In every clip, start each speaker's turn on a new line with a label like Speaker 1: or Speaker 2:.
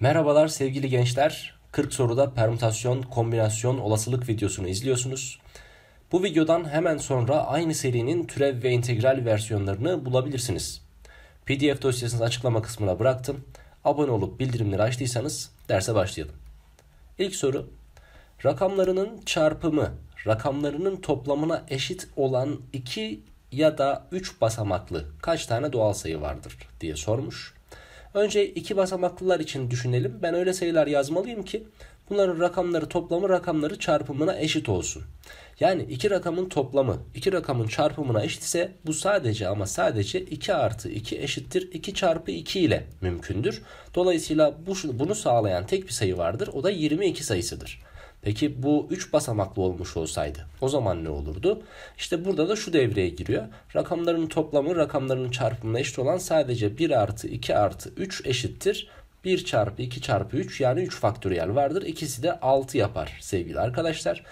Speaker 1: Merhabalar sevgili gençler. 40 soruda permütasyon, kombinasyon, olasılık videosunu izliyorsunuz. Bu videodan hemen sonra aynı serinin türev ve integral versiyonlarını bulabilirsiniz. PDF dosyasını açıklama kısmına bıraktım. Abone olup bildirimleri açtıysanız derse başlayalım. İlk soru. Rakamlarının çarpımı rakamlarının toplamına eşit olan 2 ya da 3 basamaklı kaç tane doğal sayı vardır diye sormuş. Önce iki basamaklılar için düşünelim. Ben öyle sayılar yazmalıyım ki bunların rakamları toplamı rakamları çarpımına eşit olsun. Yani iki rakamın toplamı iki rakamın çarpımına eşit ise bu sadece ama sadece 2 artı 2 eşittir 2 çarpı 2 ile mümkündür. Dolayısıyla bu, bunu sağlayan tek bir sayı vardır o da 22 sayısıdır. Peki bu 3 basamaklı olmuş olsaydı o zaman ne olurdu? İşte burada da şu devreye giriyor. Rakamların toplamı rakamların çarpımına eşit olan sadece 1 artı 2 artı 3 eşittir 1 çarpı 2 çarpı 3 yani 3 faktöriyel vardır. İkisi de 6 yapar sevgili arkadaşlar.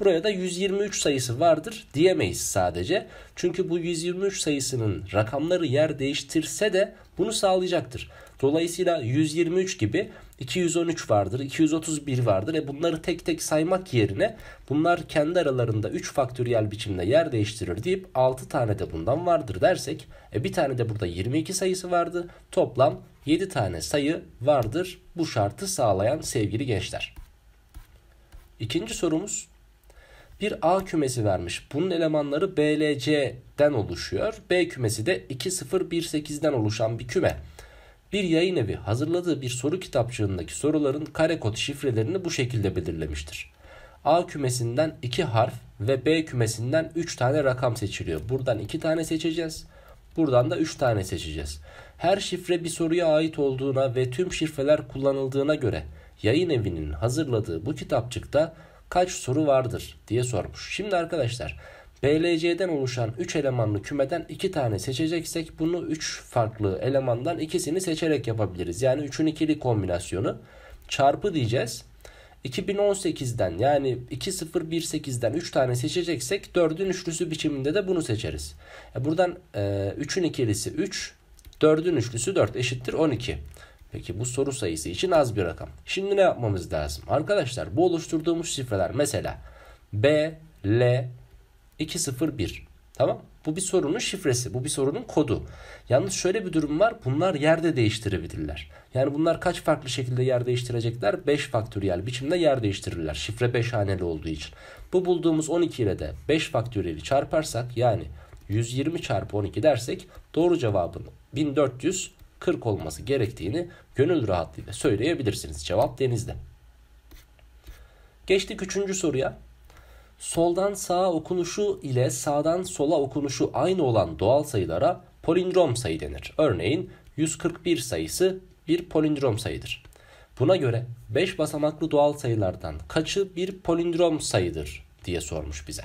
Speaker 1: Buraya da 123 sayısı vardır diyemeyiz sadece. Çünkü bu 123 sayısının rakamları yer değiştirse de bunu sağlayacaktır. Dolayısıyla 123 gibi 213 vardır, 231 vardır. E bunları tek tek saymak yerine bunlar kendi aralarında 3 faktöriyel biçimde yer değiştirir deyip 6 tane de bundan vardır dersek e bir tane de burada 22 sayısı vardı. Toplam 7 tane sayı vardır bu şartı sağlayan sevgili gençler. İkinci sorumuz bir A kümesi vermiş. Bunun elemanları BLC'den oluşuyor. B kümesi de 2018'den oluşan bir küme. Bir yayın evi hazırladığı bir soru kitapçığındaki soruların kare kod şifrelerini bu şekilde belirlemiştir. A kümesinden 2 harf ve B kümesinden 3 tane rakam seçiliyor. Buradan 2 tane seçeceğiz. Buradan da 3 tane seçeceğiz. Her şifre bir soruya ait olduğuna ve tüm şifreler kullanıldığına göre yayın evinin hazırladığı bu kitapçıkta kaç soru vardır diye sormuş. Şimdi arkadaşlar BLC'den oluşan 3 elemanlı kümeden 2 tane seçeceksek bunu 3 farklı elemandan ikisini seçerek yapabiliriz. Yani 3'ün ikili kombinasyonu çarpı diyeceğiz. 2018'den yani 2018'den 3 tane seçeceksek 4'ün üçlüsü biçiminde de bunu seçeriz. E buradan e, 3'ün ikilisi 3, 4'ün üçlüsü 4 eşittir 12. Peki bu soru sayısı için az bir rakam. Şimdi ne yapmamız lazım? Arkadaşlar bu oluşturduğumuz şifreler mesela B, L, 201. Tamam Bu bir sorunun şifresi. Bu bir sorunun kodu. Yalnız şöyle bir durum var. Bunlar yerde değiştirebilirler. Yani bunlar kaç farklı şekilde yer değiştirecekler? 5 faktöriyel biçimde yer değiştirirler. Şifre 5 haneli olduğu için. Bu bulduğumuz 12 ile de 5 faktöriyeli çarparsak yani 120 çarpı 12 dersek doğru cevabın 1440 olması gerektiğini gönül rahatlığıyla söyleyebilirsiniz. Cevap denizde. Geçtik üçüncü soruya soldan sağa okunuşu ile sağdan sola okunuşu aynı olan doğal sayılara polindrom sayı denir. Örneğin 141 sayısı bir polindrom sayıdır. Buna göre 5 basamaklı doğal sayılardan kaçı bir polindrom sayıdır diye sormuş bize.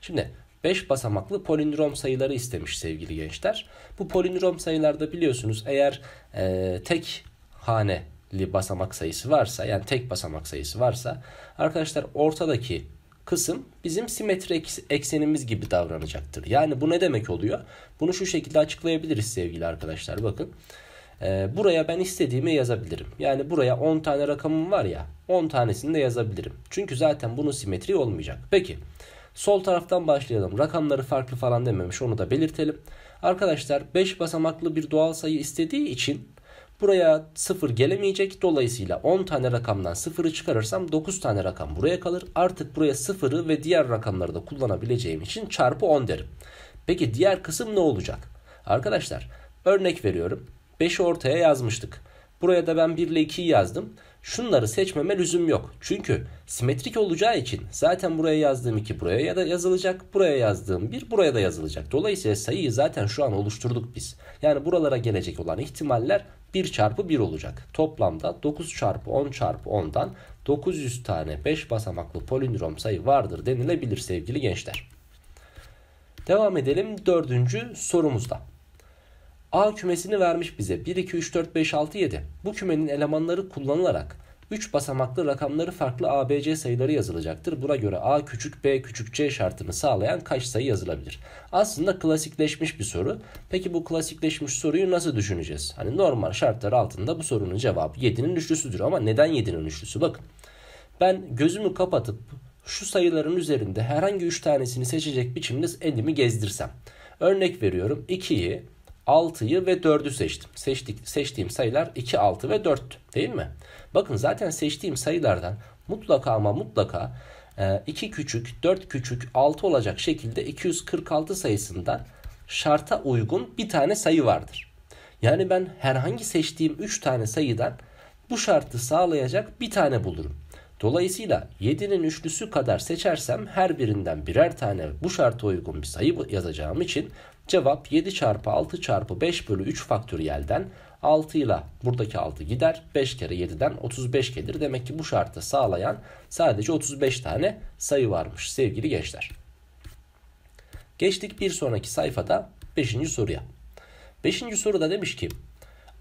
Speaker 1: Şimdi 5 basamaklı polindrom sayıları istemiş sevgili gençler. Bu polindrom sayılarda biliyorsunuz eğer e, tek haneli basamak sayısı varsa yani tek basamak sayısı varsa arkadaşlar ortadaki kısım bizim simetri eksenimiz gibi davranacaktır. Yani bu ne demek oluyor? Bunu şu şekilde açıklayabiliriz sevgili arkadaşlar. Bakın ee, buraya ben istediğimi yazabilirim. Yani buraya 10 tane rakamım var ya 10 tanesini de yazabilirim. Çünkü zaten bunun simetri olmayacak. Peki sol taraftan başlayalım. Rakamları farklı falan dememiş onu da belirtelim. Arkadaşlar 5 basamaklı bir doğal sayı istediği için Buraya 0 gelemeyecek. Dolayısıyla 10 tane rakamdan 0'ı çıkarırsam 9 tane rakam buraya kalır. Artık buraya 0'ı ve diğer rakamları da kullanabileceğim için çarpı 10 derim. Peki diğer kısım ne olacak? Arkadaşlar örnek veriyorum. 5'i ortaya yazmıştık. Buraya da ben 1 ile 2'yi yazdım. Şunları seçmeme lüzum yok. Çünkü simetrik olacağı için zaten buraya yazdığım 2 buraya ya da yazılacak. Buraya yazdığım 1 buraya da yazılacak. Dolayısıyla sayıyı zaten şu an oluşturduk biz. Yani buralara gelecek olan ihtimaller 1 çarpı 1 olacak. Toplamda 9 çarpı 10 çarpı 10'dan 900 tane 5 basamaklı polindrom sayı vardır denilebilir sevgili gençler. Devam edelim dördüncü sorumuzda. A kümesini vermiş bize. 1, 2, 3, 4, 5, 6, 7. Bu kümenin elemanları kullanılarak 3 basamaklı rakamları farklı ABC sayıları yazılacaktır. Buna göre A küçük B küçük C şartını sağlayan kaç sayı yazılabilir? Aslında klasikleşmiş bir soru. Peki bu klasikleşmiş soruyu nasıl düşüneceğiz? Hani normal şartlar altında bu sorunun cevabı 7'nin üçlüsüdür ama neden 7'nin üçlüsü? Bakın ben gözümü kapatıp şu sayıların üzerinde herhangi 3 tanesini seçecek biçimde elimi gezdirsem. Örnek veriyorum 2'yi 6'yı ve 4'ü seçtim. Seçtik, seçtiğim sayılar 2, 6 ve 4 değil mi? Bakın zaten seçtiğim sayılardan mutlaka ama mutlaka 2 e, küçük, 4 küçük, 6 olacak şekilde 246 sayısından şarta uygun bir tane sayı vardır. Yani ben herhangi seçtiğim 3 tane sayıdan bu şartı sağlayacak bir tane bulurum. Dolayısıyla 7'nin üçlüsü kadar seçersem her birinden birer tane bu şarta uygun bir sayı yazacağım için Cevap 7 çarpı 6 çarpı 5 bölü 3 faktöriyelden 6 ile buradaki 6 gider. 5 kere 7'den 35 gelir. Demek ki bu şartı sağlayan sadece 35 tane sayı varmış sevgili gençler. Geçtik bir sonraki sayfada 5. soruya. 5. soruda demiş ki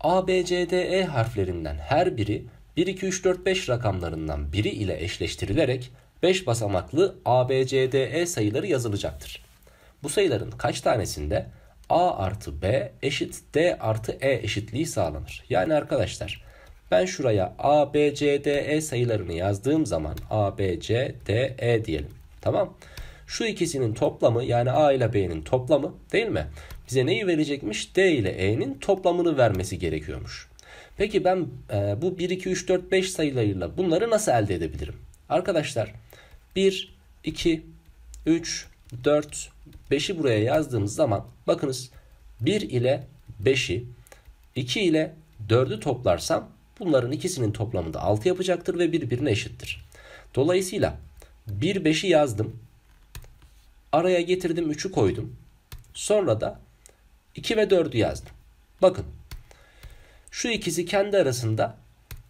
Speaker 1: A, B, C, D, E harflerinden her biri 1, 2, 3, 4, 5 rakamlarından biri ile eşleştirilerek 5 basamaklı A, B, C, D, E sayıları yazılacaktır. Bu sayıların kaç tanesinde a artı b eşit d artı e eşitliği sağlanır? Yani arkadaşlar ben şuraya a, b, c, d, e sayılarını yazdığım zaman a, b, c, d, e diyelim. Tamam. Şu ikisinin toplamı yani a ile b'nin toplamı değil mi? Bize neyi verecekmiş? d ile e'nin toplamını vermesi gerekiyormuş. Peki ben e, bu 1, 2, 3, 4, 5 sayılarıyla bunları nasıl elde edebilirim? Arkadaşlar 1, 2, 3, 4, 5'i buraya yazdığımız zaman bakınız 1 ile 5'i 2 ile 4'ü toplarsam bunların ikisinin toplamı da 6 yapacaktır ve birbirine eşittir. Dolayısıyla 1 5'i yazdım. Araya getirdim 3'ü koydum. Sonra da 2 ve 4'ü yazdım. Bakın şu ikisi kendi arasında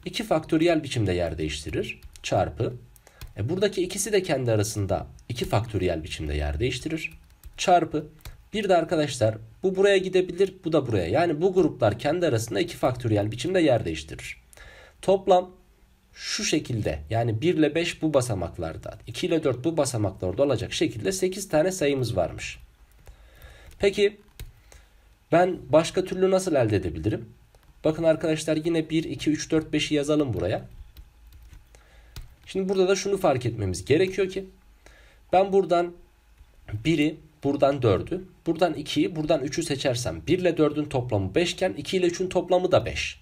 Speaker 1: 2 faktöriyel biçimde yer değiştirir. Çarpı. E buradaki ikisi de kendi arasında 2 faktöriyel biçimde yer değiştirir çarpı bir de arkadaşlar bu buraya gidebilir bu da buraya. Yani bu gruplar kendi arasında iki faktöriyel biçimde yer değiştirir. Toplam şu şekilde yani 1 ile 5 bu basamaklarda 2 ile 4 bu basamaklarda olacak şekilde 8 tane sayımız varmış. Peki ben başka türlü nasıl elde edebilirim? Bakın arkadaşlar yine 1, 2, 3, 4, 5'i yazalım buraya. Şimdi burada da şunu fark etmemiz gerekiyor ki ben buradan 1'i Buradan 4'ü. Buradan 2'yi, buradan 3'ü seçersem 1 ile 4'ün toplamı 5 iken 2 ile 3'ün toplamı da 5.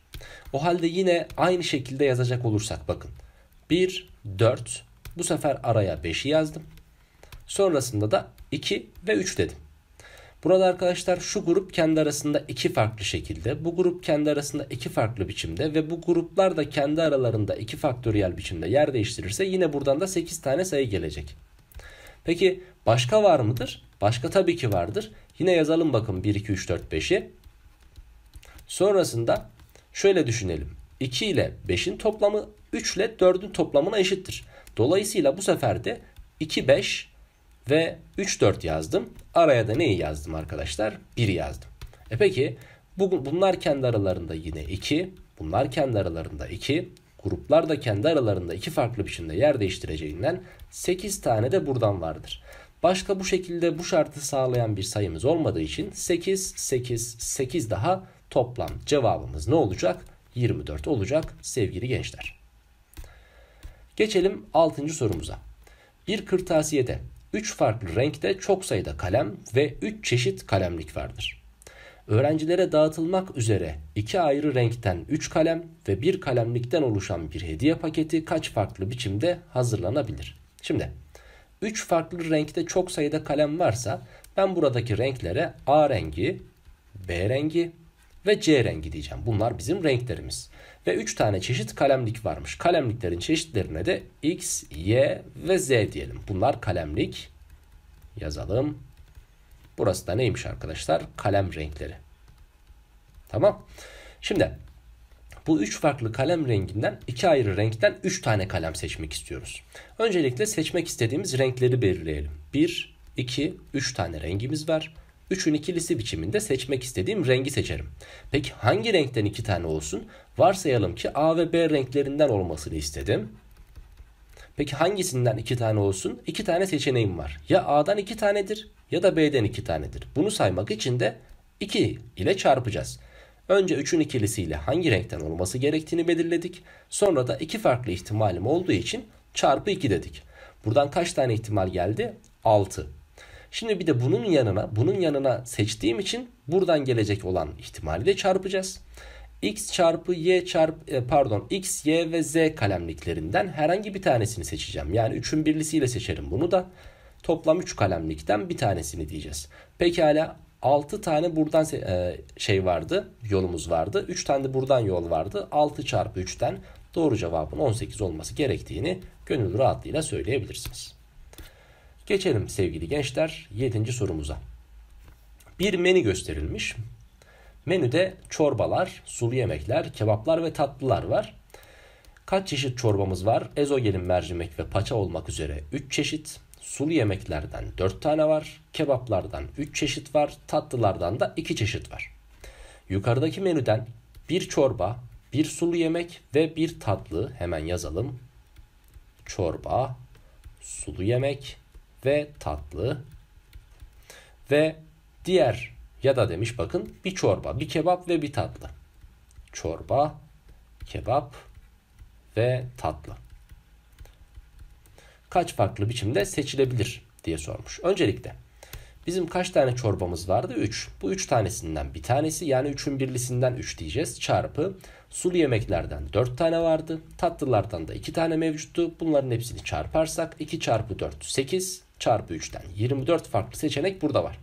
Speaker 1: O halde yine aynı şekilde yazacak olursak bakın. 1, 4. Bu sefer araya 5'i yazdım. Sonrasında da 2 ve 3 dedim. Burada arkadaşlar şu grup kendi arasında iki farklı şekilde, bu grup kendi arasında iki farklı biçimde ve bu gruplar da kendi aralarında iki faktöriyel biçimde yer değiştirirse yine buradan da 8 tane sayı gelecek. Peki başka var mıdır? Başka tabii ki vardır. Yine yazalım bakın 1, 2, 3, 4, 5'i. Sonrasında şöyle düşünelim. 2 ile 5'in toplamı 3 ile 4'ün toplamına eşittir. Dolayısıyla bu sefer de 2, 5 ve 3, 4 yazdım. Araya da neyi yazdım arkadaşlar? 1 yazdım. E peki bu, bunlar kendi aralarında yine 2. Bunlar kendi aralarında 2. Gruplar da kendi aralarında iki farklı biçimde yer değiştireceğinden 8 tane de buradan vardır. Başka bu şekilde bu şartı sağlayan bir sayımız olmadığı için 8, 8, 8 daha toplam cevabımız ne olacak? 24 olacak sevgili gençler. Geçelim 6. sorumuza. Bir kırtasiyede 3 farklı renkte çok sayıda kalem ve 3 çeşit kalemlik vardır öğrencilere dağıtılmak üzere iki ayrı renkten 3 kalem ve bir kalemlikten oluşan bir hediye paketi kaç farklı biçimde hazırlanabilir? Şimdi 3 farklı renkte çok sayıda kalem varsa ben buradaki renklere A rengi, B rengi ve C rengi diyeceğim. Bunlar bizim renklerimiz. Ve 3 tane çeşit kalemlik varmış. Kalemliklerin çeşitlerine de X, Y ve Z diyelim. Bunlar kalemlik yazalım Burası da neymiş arkadaşlar? Kalem renkleri. Tamam. Şimdi bu üç farklı kalem renginden iki ayrı renkten üç tane kalem seçmek istiyoruz. Öncelikle seçmek istediğimiz renkleri belirleyelim. Bir, iki, üç tane rengimiz var. Üçün ikilisi biçiminde seçmek istediğim rengi seçerim. Peki hangi renkten iki tane olsun? Varsayalım ki A ve B renklerinden olmasını istedim. Peki hangisinden iki tane olsun? İki tane seçeneğim var. Ya A'dan iki tanedir ya da B'den iki tanedir. Bunu saymak için de 2 ile çarpacağız. Önce 3'ün ikilisiyle hangi renkten olması gerektiğini belirledik. Sonra da iki farklı ihtimalim olduğu için çarpı 2 dedik. Buradan kaç tane ihtimal geldi? 6. Şimdi bir de bunun yanına, bunun yanına seçtiğim için buradan gelecek olan ihtimali de çarpacağız x çarpı y çarpı e, pardon x, y ve z kalemliklerinden herhangi bir tanesini seçeceğim. Yani 3'ün birlisiyle seçerim bunu da. Toplam 3 kalemlikten bir tanesini diyeceğiz. Pekala 6 tane buradan e, şey vardı yolumuz vardı. 3 tane de buradan yol vardı. 6 çarpı 3'ten doğru cevabın 18 olması gerektiğini gönül rahatlığıyla söyleyebilirsiniz. Geçelim sevgili gençler 7. sorumuza. Bir meni gösterilmiş. Menüde çorbalar, sulu yemekler, kebaplar ve tatlılar var. Kaç çeşit çorbamız var? Ezogelin mercimek ve paça olmak üzere 3 çeşit. Sulu yemeklerden 4 tane var. Kebaplardan 3 çeşit var. Tatlılardan da 2 çeşit var. Yukarıdaki menüden bir çorba, bir sulu yemek ve bir tatlı hemen yazalım. Çorba, sulu yemek ve tatlı ve diğer ya da demiş bakın bir çorba, bir kebap ve bir tatlı. Çorba, kebap ve tatlı. Kaç farklı biçimde seçilebilir diye sormuş. Öncelikle bizim kaç tane çorbamız vardı? 3. Bu 3 tanesinden bir tanesi yani 3'ün birlisinden 3 diyeceğiz. Çarpı sulu yemeklerden 4 tane vardı. Tatlılardan da 2 tane mevcuttu. Bunların hepsini çarparsak 2 çarpı 4 8 çarpı 3'ten 24 farklı seçenek burada var.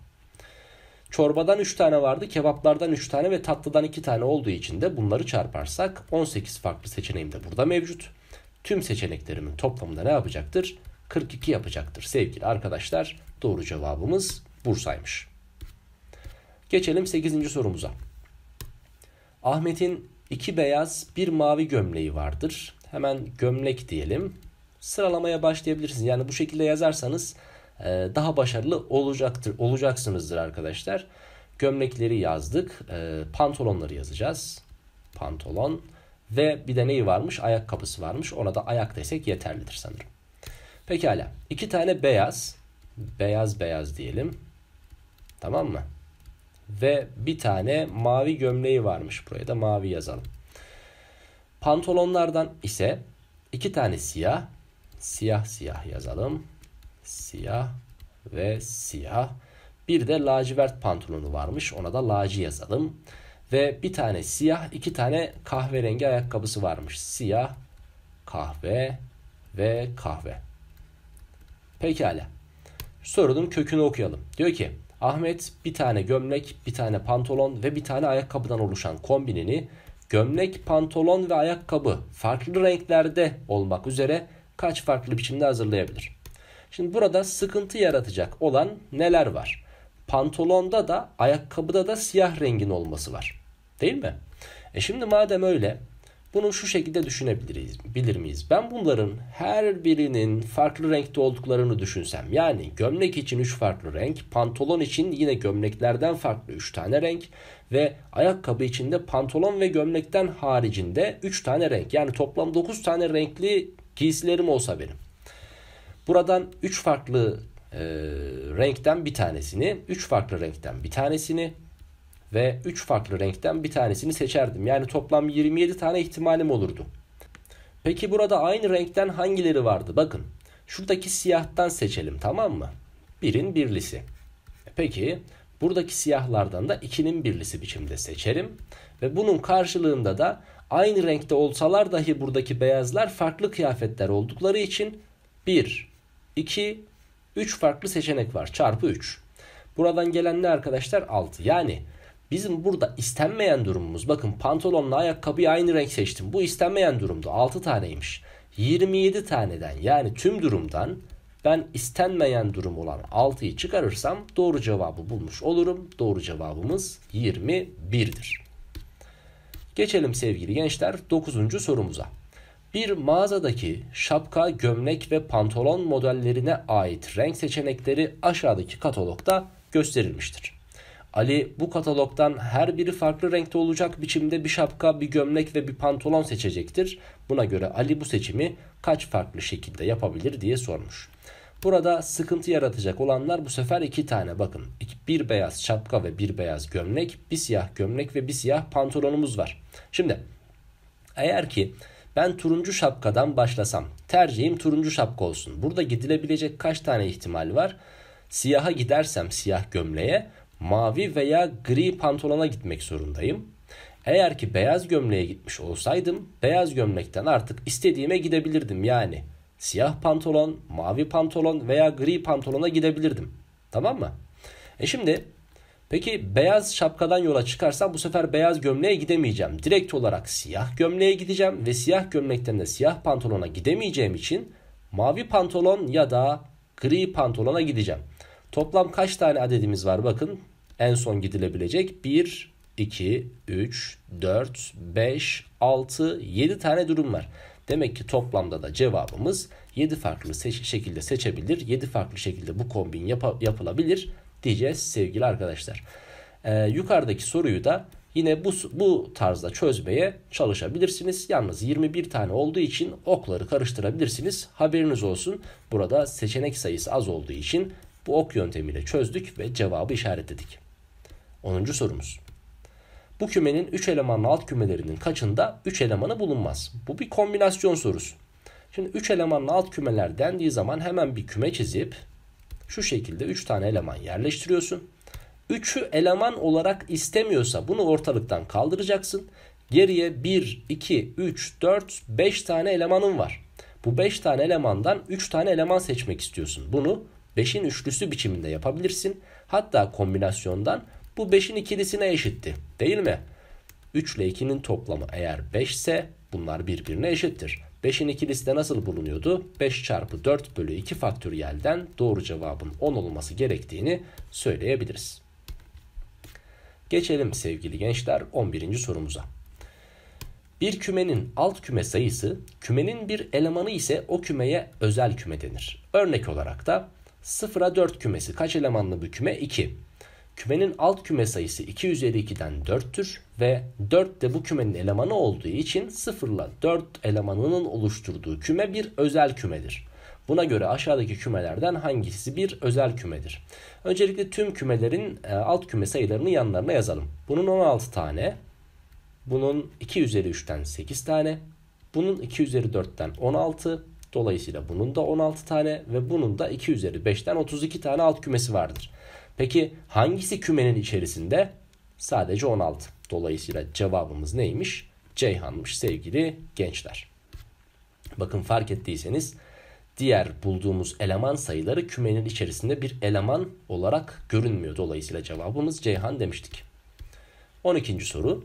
Speaker 1: Çorbadan 3 tane vardı, kebaplardan 3 tane ve tatlıdan 2 tane olduğu için de bunları çarparsak 18 farklı seçeneğim de burada mevcut. Tüm seçeneklerimin toplamında ne yapacaktır? 42 yapacaktır sevgili arkadaşlar. Doğru cevabımız Bursa'ymış. Geçelim 8. sorumuza. Ahmet'in iki beyaz bir mavi gömleği vardır. Hemen gömlek diyelim. Sıralamaya başlayabilirsiniz. Yani bu şekilde yazarsanız e, daha başarılı olacaktır, olacaksınızdır arkadaşlar. Gömlekleri yazdık. E, pantolonları yazacağız. Pantolon. Ve bir de neyi varmış? Ayakkabısı varmış. Ona da ayak desek yeterlidir sanırım. Pekala. İki tane beyaz. Beyaz beyaz diyelim. Tamam mı? Ve bir tane mavi gömleği varmış. Buraya da mavi yazalım. Pantolonlardan ise iki tane siyah. Siyah siyah yazalım siyah ve siyah. Bir de lacivert pantolonu varmış. Ona da laci yazalım. Ve bir tane siyah, iki tane kahverengi ayakkabısı varmış. Siyah, kahve ve kahve. Pekala. Sorunun kökünü okuyalım. Diyor ki Ahmet bir tane gömlek, bir tane pantolon ve bir tane ayakkabıdan oluşan kombinini gömlek, pantolon ve ayakkabı farklı renklerde olmak üzere kaç farklı biçimde hazırlayabilir? Şimdi burada sıkıntı yaratacak olan neler var? Pantolonda da ayakkabıda da siyah rengin olması var. Değil mi? E şimdi madem öyle bunu şu şekilde düşünebiliriz, bilir miyiz? Ben bunların her birinin farklı renkte olduklarını düşünsem. Yani gömlek için 3 farklı renk, pantolon için yine gömleklerden farklı 3 tane renk ve ayakkabı için de pantolon ve gömlekten haricinde 3 tane renk. Yani toplam 9 tane renkli giysilerim olsa benim. Buradan 3 farklı e, renkten bir tanesini, 3 farklı renkten bir tanesini ve 3 farklı renkten bir tanesini seçerdim. Yani toplam 27 tane ihtimalim olurdu. Peki burada aynı renkten hangileri vardı? Bakın şuradaki siyahtan seçelim tamam mı? Birin birlisi. Peki buradaki siyahlardan da ikinin birlisi biçimde seçerim. Ve bunun karşılığında da aynı renkte olsalar dahi buradaki beyazlar farklı kıyafetler oldukları için 1, 2, 3 farklı seçenek var çarpı 3. Buradan gelen ne arkadaşlar? 6. Yani bizim burada istenmeyen durumumuz. Bakın pantolonla ayakkabıyı aynı renk seçtim. Bu istenmeyen durumda 6 taneymiş. 27 taneden yani tüm durumdan ben istenmeyen durum olan 6'yı çıkarırsam doğru cevabı bulmuş olurum. Doğru cevabımız 21'dir. Geçelim sevgili gençler 9. sorumuza. Bir mağazadaki şapka, gömlek ve pantolon modellerine ait renk seçenekleri aşağıdaki katalogda gösterilmiştir. Ali bu katalogdan her biri farklı renkte olacak biçimde bir şapka, bir gömlek ve bir pantolon seçecektir. Buna göre Ali bu seçimi kaç farklı şekilde yapabilir diye sormuş. Burada sıkıntı yaratacak olanlar bu sefer iki tane bakın. Bir beyaz şapka ve bir beyaz gömlek, bir siyah gömlek ve bir siyah pantolonumuz var. Şimdi eğer ki ben turuncu şapkadan başlasam. Tercihim turuncu şapka olsun. Burada gidilebilecek kaç tane ihtimal var? Siyaha gidersem siyah gömleğe mavi veya gri pantolona gitmek zorundayım. Eğer ki beyaz gömleğe gitmiş olsaydım beyaz gömlekten artık istediğime gidebilirdim yani. Siyah pantolon, mavi pantolon veya gri pantolona gidebilirdim. Tamam mı? E şimdi Peki beyaz şapkadan yola çıkarsam bu sefer beyaz gömleğe gidemeyeceğim. Direkt olarak siyah gömleğe gideceğim ve siyah gömlekten de siyah pantolona gidemeyeceğim için mavi pantolon ya da gri pantolona gideceğim. Toplam kaç tane adedimiz var bakın. En son gidilebilecek 1, 2, 3, 4, 5, 6, 7 tane durum var. Demek ki toplamda da cevabımız 7 farklı seç şekilde seçebilir. 7 farklı şekilde bu kombin yap yapılabilir diyeceğiz sevgili arkadaşlar. Ee, yukarıdaki soruyu da yine bu, bu tarzda çözmeye çalışabilirsiniz. Yalnız 21 tane olduğu için okları karıştırabilirsiniz. Haberiniz olsun burada seçenek sayısı az olduğu için bu ok yöntemiyle çözdük ve cevabı işaretledik. 10. sorumuz. Bu kümenin 3 elemanlı alt kümelerinin kaçında 3 elemanı bulunmaz? Bu bir kombinasyon sorusu. Şimdi 3 elemanlı alt kümeler dendiği zaman hemen bir küme çizip şu şekilde 3 tane eleman yerleştiriyorsun. 3'ü eleman olarak istemiyorsa bunu ortalıktan kaldıracaksın. Geriye 1, 2, 3, 4, 5 tane elemanın var. Bu 5 tane elemandan 3 tane eleman seçmek istiyorsun. Bunu 5'in üçlüsü biçiminde yapabilirsin. Hatta kombinasyondan bu 5'in ikilisine eşitti değil mi? 3 ile 2'nin toplamı eğer 5 ise bunlar birbirine eşittir. 5'in ikilisi liste nasıl bulunuyordu? 5 çarpı 4 bölü 2 faktöriyelden doğru cevabın 10 olması gerektiğini söyleyebiliriz. Geçelim sevgili gençler 11. sorumuza. Bir kümenin alt küme sayısı, kümenin bir elemanı ise o kümeye özel küme denir. Örnek olarak da 0'a 4 kümesi kaç elemanlı bir küme? 2. Kümenin alt küme sayısı 2 üzeri 2'den 4'tür ve 4 de bu kümenin elemanı olduğu için 0 ile 4 elemanının oluşturduğu küme bir özel kümedir. Buna göre aşağıdaki kümelerden hangisi bir özel kümedir? Öncelikle tüm kümelerin e, alt küme sayılarını yanlarına yazalım. Bunun 16 tane, bunun 2 üzeri 3'ten 8 tane, bunun 2 üzeri 4'ten 16, dolayısıyla bunun da 16 tane ve bunun da 2 üzeri 5'ten 32 tane alt kümesi vardır. Peki hangisi kümenin içerisinde? Sadece 16. Dolayısıyla cevabımız neymiş? Ceyhan'mış sevgili gençler. Bakın fark ettiyseniz diğer bulduğumuz eleman sayıları kümenin içerisinde bir eleman olarak görünmüyor. Dolayısıyla cevabımız Ceyhan demiştik. 12. soru.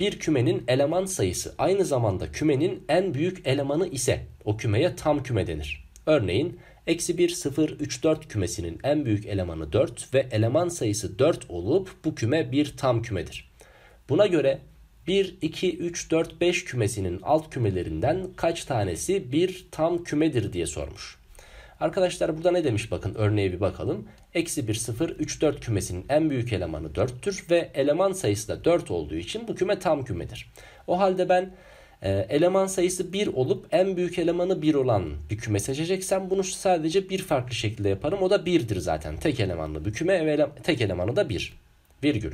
Speaker 1: Bir kümenin eleman sayısı aynı zamanda kümenin en büyük elemanı ise o kümeye tam küme denir. Örneğin Eksi 1, 0, 3, 4 kümesinin en büyük elemanı 4 ve eleman sayısı 4 olup bu küme bir tam kümedir. Buna göre 1, 2, 3, 4, 5 kümesinin alt kümelerinden kaç tanesi bir tam kümedir diye sormuş. Arkadaşlar burada ne demiş bakın örneğe bir bakalım. Eksi 1, 0, 3, 4 kümesinin en büyük elemanı 4'tür ve eleman sayısı da 4 olduğu için bu küme tam kümedir. O halde ben ee, eleman sayısı 1 olup en büyük elemanı 1 olan bir küme seçeceksen bunu sadece bir farklı şekilde yaparım. O da 1'dir zaten. Tek elemanlı bir küme ve ele, tek elemanı da 1. Virgül.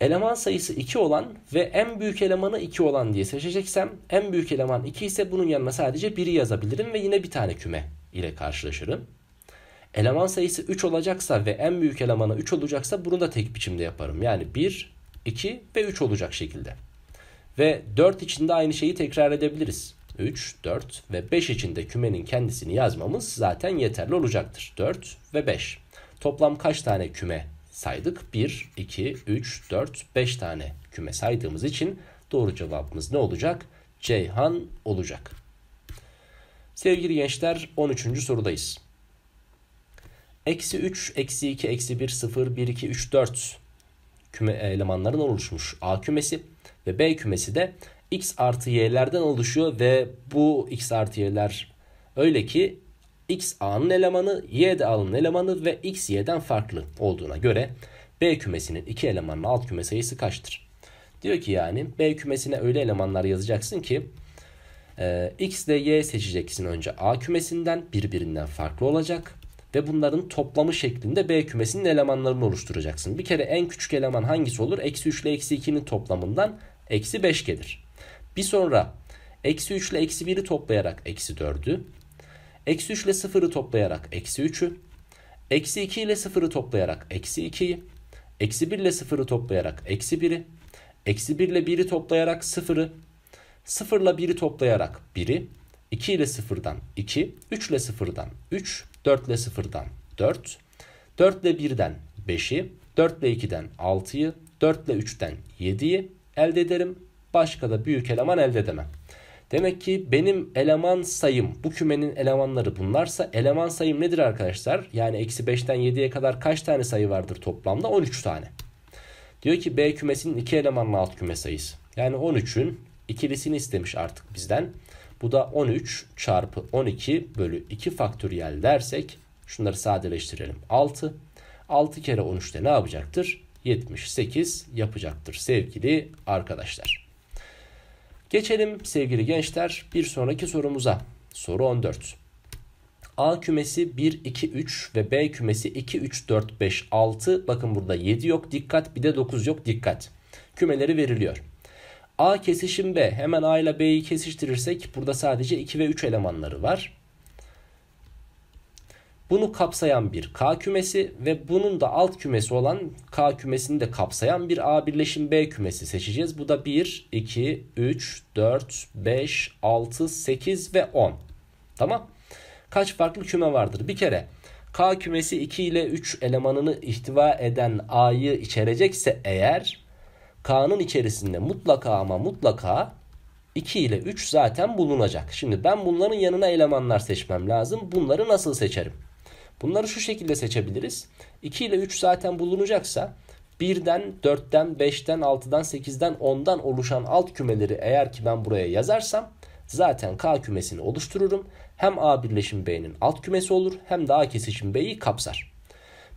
Speaker 1: Eleman sayısı 2 olan ve en büyük elemanı 2 olan diye seçeceksem en büyük eleman 2 ise bunun yanına sadece 1'i yazabilirim ve yine bir tane küme ile karşılaşırım. Eleman sayısı 3 olacaksa ve en büyük elemanı 3 olacaksa bunu da tek biçimde yaparım. Yani 1, 2 ve 3 olacak şekilde. Ve 4 içinde aynı şeyi tekrar edebiliriz. 3, 4 ve 5 içinde kümenin kendisini yazmamız zaten yeterli olacaktır. 4 ve 5. Toplam kaç tane küme saydık? 1, 2, 3, 4, 5 tane küme saydığımız için doğru cevabımız ne olacak? Ceyhan olacak. Sevgili gençler 13. sorudayız. Eksi 3, eksi 2, eksi 1, 0, 1, 2, 3, 4 küme elemanların oluşmuş A kümesi ve B kümesi de x artı y'lerden oluşuyor ve bu x artı y'ler öyle ki x a'nın elemanı, y de a'nın elemanı ve x y'den farklı olduğuna göre B kümesinin iki elemanlı alt küme sayısı kaçtır? Diyor ki yani B kümesine öyle elemanlar yazacaksın ki e, x ile y seçeceksin önce A kümesinden birbirinden farklı olacak ve bunların toplamı şeklinde B kümesinin elemanlarını oluşturacaksın. Bir kere en küçük eleman hangisi olur? Eksi 3 ile eksi 2'nin toplamından eksi 5 gelir. Bir sonra eksi 3 ile eksi 1'i toplayarak eksi 4'ü, eksi 3 ile 0'ı toplayarak eksi 3'ü, eksi 2 ile 0'ı toplayarak eksi 2'yi, eksi 1 ile 0'ı toplayarak eksi 1'i, eksi 1 ile 1'i toplayarak 0'ı, 0 ile 1'i toplayarak 1'i, 2 ile 0'dan 2, 3 ile 0'dan 3, 4 ile 0'dan 4, 4 ile 1'den 5'i, 4 ile 2'den 6'yı, 4 ile 3'ten 7'yi, elde ederim. Başka da büyük eleman elde edemem. Demek ki benim eleman sayım bu kümenin elemanları bunlarsa eleman sayım nedir arkadaşlar? Yani eksi 5'ten 7'ye kadar kaç tane sayı vardır toplamda? 13 tane. Diyor ki B kümesinin 2 elemanlı alt küme sayısı. Yani 13'ün ikilisini istemiş artık bizden. Bu da 13 çarpı 12 bölü 2 faktöriyel dersek şunları sadeleştirelim. 6. 6 kere 13'te ne yapacaktır? 78 yapacaktır sevgili arkadaşlar. Geçelim sevgili gençler bir sonraki sorumuza. Soru 14. A kümesi 1, 2, 3 ve B kümesi 2, 3, 4, 5, 6. Bakın burada 7 yok dikkat bir de 9 yok dikkat. Kümeleri veriliyor. A kesişim B. Hemen A ile B'yi kesiştirirsek burada sadece 2 ve 3 elemanları var. Bunu kapsayan bir K kümesi ve bunun da alt kümesi olan K kümesini de kapsayan bir A birleşim B kümesi seçeceğiz. Bu da 1, 2, 3, 4, 5, 6, 8 ve 10. Tamam. Kaç farklı küme vardır? Bir kere K kümesi 2 ile 3 elemanını ihtiva eden A'yı içerecekse eğer K'nın içerisinde mutlaka ama mutlaka 2 ile 3 zaten bulunacak. Şimdi ben bunların yanına elemanlar seçmem lazım. Bunları nasıl seçerim? Bunları şu şekilde seçebiliriz. 2 ile 3 zaten bulunacaksa 1'den, 4'ten, 5'ten, 6'dan, 8'den, 10'dan oluşan alt kümeleri eğer ki ben buraya yazarsam zaten K kümesini oluştururum. Hem A birleşim B'nin alt kümesi olur hem de A kesişim B'yi kapsar.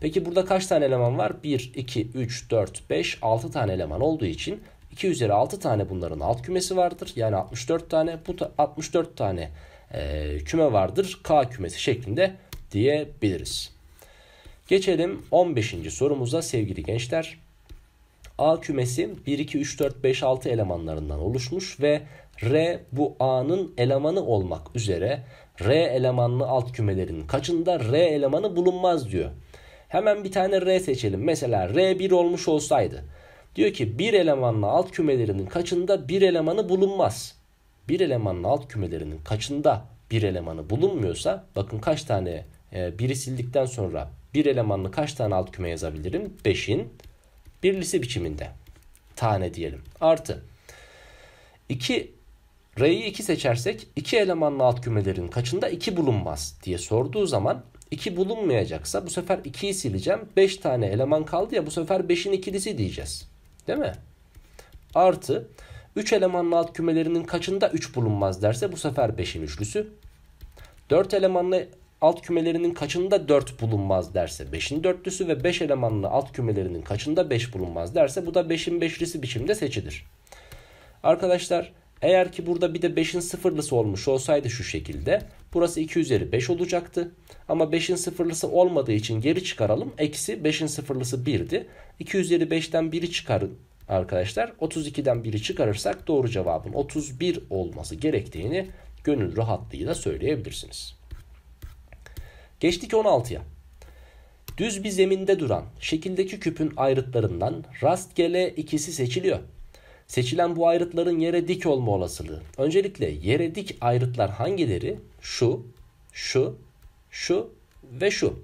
Speaker 1: Peki burada kaç tane eleman var? 1, 2, 3, 4, 5, 6 tane eleman olduğu için 2 üzeri 6 tane bunların alt kümesi vardır. Yani 64 tane bu ta 64 tane e, küme vardır. K kümesi şeklinde diyebiliriz. Geçelim 15. sorumuza sevgili gençler. A kümesi 1, 2, 3, 4, 5, 6 elemanlarından oluşmuş ve R bu A'nın elemanı olmak üzere R elemanlı alt kümelerin kaçında R elemanı bulunmaz diyor. Hemen bir tane R seçelim. Mesela R1 olmuş olsaydı. Diyor ki bir elemanlı alt kümelerinin kaçında bir elemanı bulunmaz. Bir elemanlı alt kümelerinin kaçında bir elemanı bulunmuyorsa bakın kaç tane ee, biri sildikten sonra bir elemanlı kaç tane alt küme yazabilirim? 5'in birlisi biçiminde. Tane diyelim. Artı 2 R'yi 2 seçersek 2 elemanlı alt kümelerin kaçında 2 bulunmaz diye sorduğu zaman 2 bulunmayacaksa bu sefer 2'yi sileceğim. 5 tane eleman kaldı ya bu sefer 5'in ikilisi diyeceğiz. Değil mi? Artı 3 elemanlı alt kümelerinin kaçında 3 bulunmaz derse bu sefer 5'in üçlüsü. 4 elemanlı alt kümelerinin kaçında 4 bulunmaz derse 5'in dörtlüsü ve 5 elemanlı alt kümelerinin kaçında 5 bulunmaz derse bu da 5'in beşlisi biçimde seçilir. Arkadaşlar eğer ki burada bir de 5'in sıfırlısı olmuş olsaydı şu şekilde burası 2 üzeri 5 olacaktı. Ama 5'in sıfırlısı olmadığı için geri çıkaralım. Eksi 5'in sıfırlısı 1'di. 2 üzeri 5'ten 1'i çıkarın arkadaşlar. 32'den 1'i çıkarırsak doğru cevabın 31 olması gerektiğini gönül rahatlığıyla söyleyebilirsiniz. Geçtik 16'ya. Düz bir zeminde duran şekildeki küpün ayrıtlarından rastgele ikisi seçiliyor. Seçilen bu ayrıtların yere dik olma olasılığı. Öncelikle yere dik ayrıtlar hangileri? Şu, şu, şu ve şu.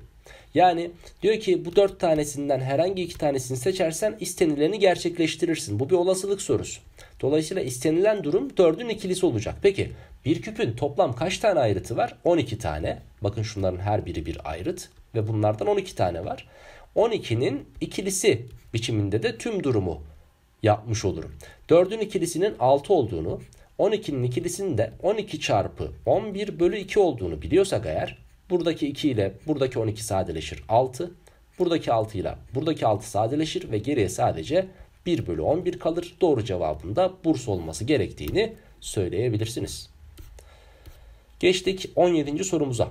Speaker 1: Yani diyor ki bu dört tanesinden herhangi iki tanesini seçersen istenileni gerçekleştirirsin. Bu bir olasılık sorusu. Dolayısıyla istenilen durum dördün ikilisi olacak. Peki bir küpün toplam kaç tane ayrıtı var? 12 tane. Bakın şunların her biri bir ayrıt ve bunlardan 12 tane var. 12'nin ikilisi biçiminde de tüm durumu yapmış olurum. 4'ün ikilisinin 6 olduğunu, 12'nin ikilisinin de 12 çarpı 11 bölü 2 olduğunu biliyorsak eğer buradaki 2 ile buradaki 12 sadeleşir 6. Buradaki 6 ile buradaki 6 sadeleşir ve geriye sadece 1 bölü 11 kalır. Doğru cevabında burs olması gerektiğini söyleyebilirsiniz. Geçtik 17. sorumuza.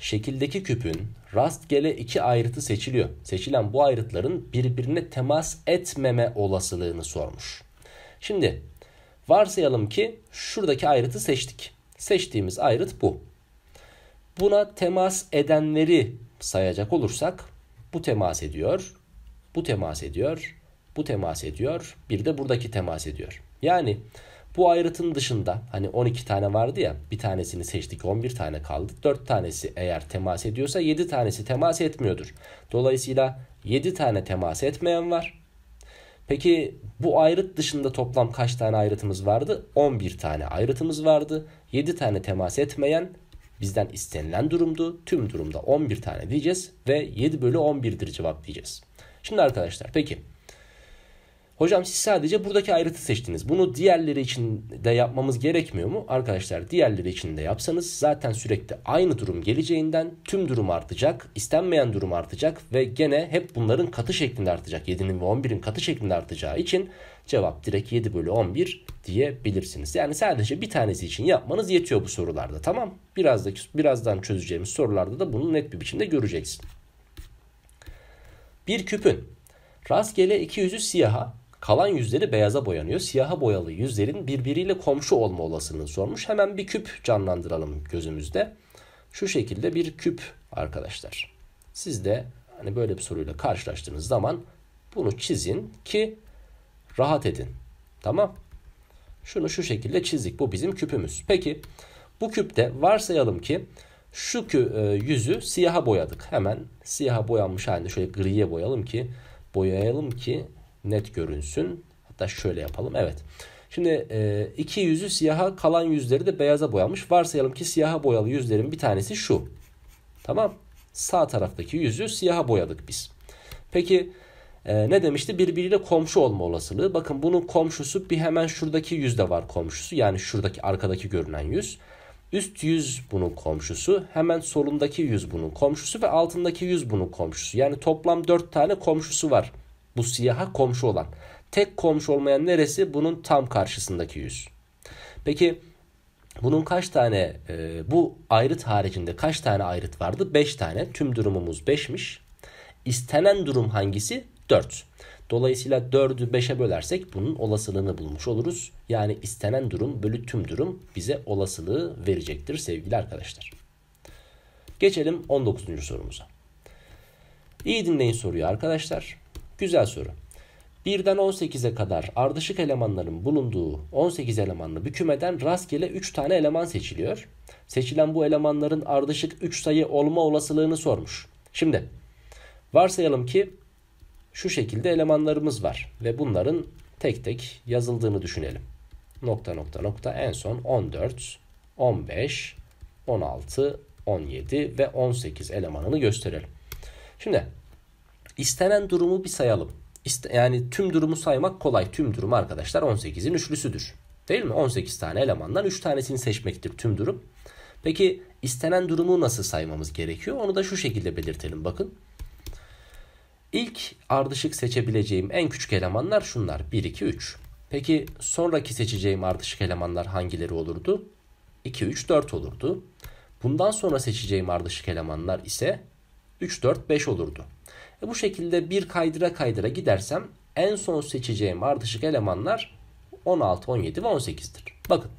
Speaker 1: Şekildeki küpün rastgele iki ayrıtı seçiliyor. Seçilen bu ayrıtların birbirine temas etmeme olasılığını sormuş. Şimdi varsayalım ki şuradaki ayrıtı seçtik. Seçtiğimiz ayrıt bu. Buna temas edenleri sayacak olursak bu temas ediyor, bu temas ediyor, bu temas ediyor, bir de buradaki temas ediyor. Yani bu ayrıtın dışında hani 12 tane vardı ya bir tanesini seçtik 11 tane kaldı. 4 tanesi eğer temas ediyorsa 7 tanesi temas etmiyordur. Dolayısıyla 7 tane temas etmeyen var. Peki bu ayrıt dışında toplam kaç tane ayrıtımız vardı? 11 tane ayrıtımız vardı. 7 tane temas etmeyen bizden istenilen durumdu. Tüm durumda 11 tane diyeceğiz ve 7 bölü 11'dir cevap diyeceğiz. Şimdi arkadaşlar peki Hocam siz sadece buradaki ayrıtı seçtiniz. Bunu diğerleri için de yapmamız gerekmiyor mu? Arkadaşlar diğerleri için de yapsanız zaten sürekli aynı durum geleceğinden tüm durum artacak, istenmeyen durum artacak ve gene hep bunların katı şeklinde artacak. 7'nin ve 11'in katı şeklinde artacağı için cevap direkt 7 bölü 11 diyebilirsiniz. Yani sadece bir tanesi için yapmanız yetiyor bu sorularda tamam. Birazda, birazdan çözeceğimiz sorularda da bunu net bir biçimde göreceksin. Bir küpün rastgele 200'ü siyaha Kalan yüzleri beyaza boyanıyor. Siyaha boyalı yüzlerin birbiriyle komşu olma olasılığını sormuş. Hemen bir küp canlandıralım gözümüzde. Şu şekilde bir küp arkadaşlar. Siz de hani böyle bir soruyla karşılaştığınız zaman bunu çizin ki rahat edin. Tamam? Şunu şu şekilde çizdik. Bu bizim küpümüz. Peki bu küpte varsayalım ki şu kü e, yüzü siyaha boyadık. Hemen siyaha boyanmış halinde şöyle griye boyalım ki boyayalım ki net görünsün. Hatta şöyle yapalım. Evet. Şimdi e, iki yüzü siyaha kalan yüzleri de beyaza boyamış. Varsayalım ki siyaha boyalı yüzlerin bir tanesi şu. Tamam. Sağ taraftaki yüzü siyaha boyadık biz. Peki e, ne demişti? Birbiriyle komşu olma olasılığı. Bakın bunun komşusu bir hemen şuradaki yüzde var komşusu. Yani şuradaki arkadaki görünen yüz. Üst yüz bunun komşusu, hemen solundaki yüz bunun komşusu ve altındaki yüz bunun komşusu. Yani toplam dört tane komşusu var. Bu siyaha komşu olan. Tek komşu olmayan neresi? Bunun tam karşısındaki yüz. Peki bunun kaç tane e, bu ayrıt haricinde kaç tane ayrıt vardı? 5 tane. Tüm durumumuz 5'miş. İstenen durum hangisi? 4. Dolayısıyla 4'ü 5'e bölersek bunun olasılığını bulmuş oluruz. Yani istenen durum bölü tüm durum bize olasılığı verecektir sevgili arkadaşlar. Geçelim 19. sorumuza. İyi dinleyin soruyu arkadaşlar. Güzel soru. 1'den 18'e kadar ardışık elemanların bulunduğu 18 elemanlı bir kümeden rastgele 3 tane eleman seçiliyor. Seçilen bu elemanların ardışık 3 sayı olma olasılığını sormuş. Şimdi varsayalım ki şu şekilde elemanlarımız var ve bunların tek tek yazıldığını düşünelim. Nokta nokta nokta en son 14, 15, 16, 17 ve 18 elemanını gösterelim. Şimdi İstenen durumu bir sayalım. İste, yani tüm durumu saymak kolay. Tüm durum arkadaşlar 18'in üçlüsüdür. Değil mi? 18 tane elemandan 3 tanesini seçmektir tüm durum. Peki istenen durumu nasıl saymamız gerekiyor? Onu da şu şekilde belirtelim bakın. İlk ardışık seçebileceğim en küçük elemanlar şunlar. 1, 2, 3. Peki sonraki seçeceğim ardışık elemanlar hangileri olurdu? 2, 3, 4 olurdu. Bundan sonra seçeceğim ardışık elemanlar ise 3, 4, 5 olurdu. E bu şekilde bir kaydıra kaydıra gidersem en son seçeceğim ardışık elemanlar 16, 17 ve 18'dir. Bakın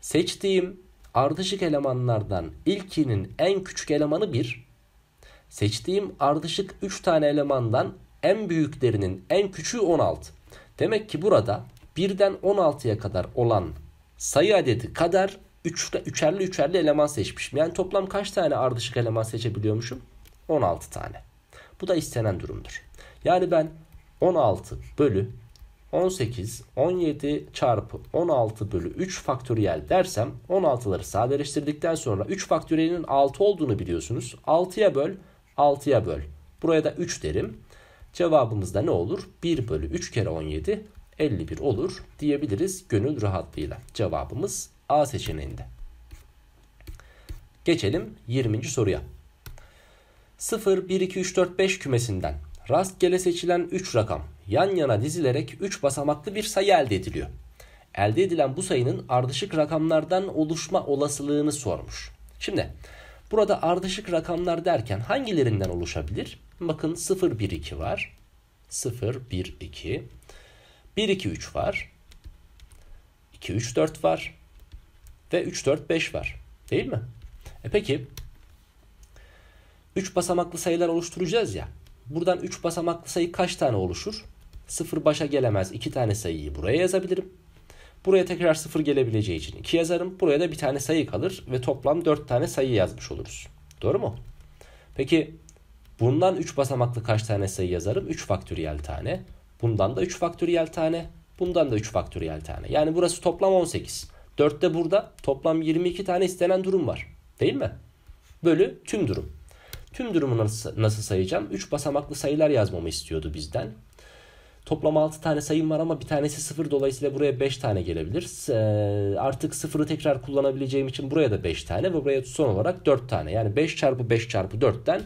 Speaker 1: seçtiğim ardışık elemanlardan ilkinin en küçük elemanı 1. Seçtiğim ardışık 3 tane elemandan en büyüklerinin en küçüğü 16. Demek ki burada 1'den 16'ya kadar olan sayı adedi kadar üçle, üçerli üçerli eleman seçmişim. Yani toplam kaç tane ardışık eleman seçebiliyormuşum? 16 tane. Bu da istenen durumdur. Yani ben 16 bölü 18, 17 çarpı 16 bölü 3 faktöriyel dersem 16'ları sadeleştirdikten sonra 3 faktöriyelinin 6 olduğunu biliyorsunuz. 6'ya böl, 6'ya böl. Buraya da 3 derim. Cevabımızda ne olur? 1 bölü 3 kere 17 51 olur diyebiliriz gönül rahatlığıyla. Cevabımız A seçeneğinde. Geçelim 20. soruya. 0, 1, 2, 3, 4, 5 kümesinden rastgele seçilen 3 rakam yan yana dizilerek 3 basamaklı bir sayı elde ediliyor. Elde edilen bu sayının ardışık rakamlardan oluşma olasılığını sormuş. Şimdi burada ardışık rakamlar derken hangilerinden oluşabilir? Bakın 0, 1, 2 var. 0, 1, 2. 1, 2, 3 var. 2, 3, 4 var. Ve 3, 4, 5 var. Değil mi? E peki 3 basamaklı sayılar oluşturacağız ya. Buradan 3 basamaklı sayı kaç tane oluşur? 0 başa gelemez. 2 tane sayıyı buraya yazabilirim. Buraya tekrar 0 gelebileceği için 2 yazarım. Buraya da bir tane sayı kalır ve toplam 4 tane sayı yazmış oluruz. Doğru mu? Peki bundan 3 basamaklı kaç tane sayı yazarım? 3 faktöriyel tane. Bundan da 3 faktöriyel tane. Bundan da 3 faktöriyel tane. Yani burası toplam 18. 4 de burada toplam 22 tane istenen durum var. Değil mi? Bölü tüm durum. Tüm durumu nasıl, sayacağım? 3 basamaklı sayılar yazmamı istiyordu bizden. Toplam 6 tane sayım var ama bir tanesi 0 dolayısıyla buraya 5 tane gelebilir. Ee, artık 0'ı tekrar kullanabileceğim için buraya da 5 tane ve buraya son olarak 4 tane. Yani 5 çarpı 5 çarpı 4'ten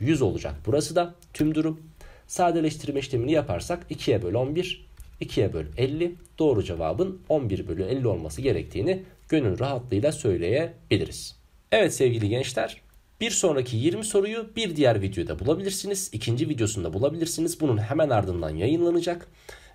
Speaker 1: 100 olacak. Burası da tüm durum. Sadeleştirme işlemini yaparsak 2'ye böl 11, 2'ye bölü 50. Doğru cevabın 11 bölü 50 olması gerektiğini gönül rahatlığıyla söyleyebiliriz. Evet sevgili gençler bir sonraki 20 soruyu bir diğer videoda bulabilirsiniz. İkinci videosunda bulabilirsiniz. Bunun hemen ardından yayınlanacak.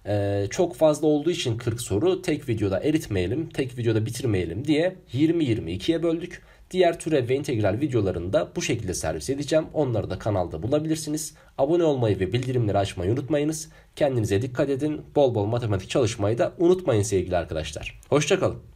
Speaker 1: Ee, çok fazla olduğu için 40 soru tek videoda eritmeyelim, tek videoda bitirmeyelim diye 20-22'ye böldük. Diğer türev ve integral videolarını da bu şekilde servis edeceğim. Onları da kanalda bulabilirsiniz. Abone olmayı ve bildirimleri açmayı unutmayınız. Kendinize dikkat edin. Bol bol matematik çalışmayı da unutmayın sevgili arkadaşlar. Hoşçakalın.